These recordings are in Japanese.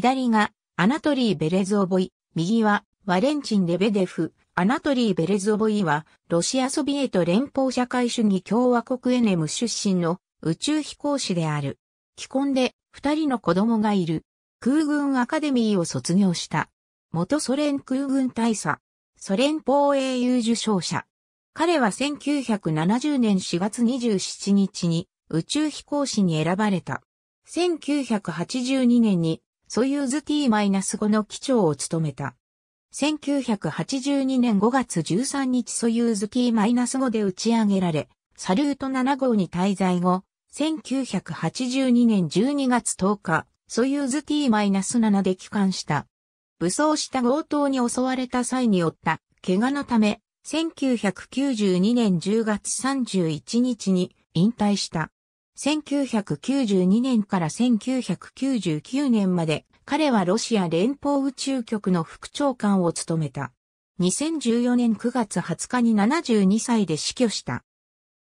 左がアナトリー・ベレズオボイ、右はワレンチン・レベデフ、アナトリー・ベレズオボイは、ロシアソビエト連邦社会主義共和国エネム出身の宇宙飛行士である。既婚で二人の子供がいる。空軍アカデミーを卒業した。元ソ連空軍大佐。ソ連邦英雄受賞者。彼は1970年4月27日に宇宙飛行士に選ばれた。1982年にソユーズ T-5 の機長を務めた。1982年5月13日ソユーズ T-5 で打ち上げられ、サルート7号に滞在後、1982年12月10日、ソユーズ T-7 で帰還した。武装した強盗に襲われた際に負った怪我のため、1992年10月31日に引退した。1992年から1999年まで彼はロシア連邦宇宙局の副長官を務めた。2014年9月20日に72歳で死去した。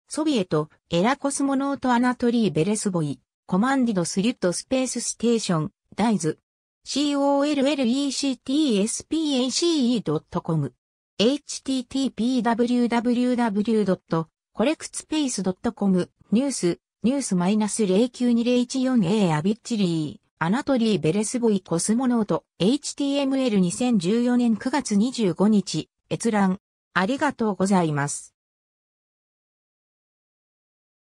ソビエト、エラコスモノートアナトリー・ベレスボイ、コマンディド・スリュット・スペース・ステーション、ダイズ、collectspace.com、http://www.collectspace.com、ニュース、ニュース -09201A アビッチリー、アナトリー・ベレスボイコスモノート、HTML2014 年9月25日、閲覧。ありがとうございます。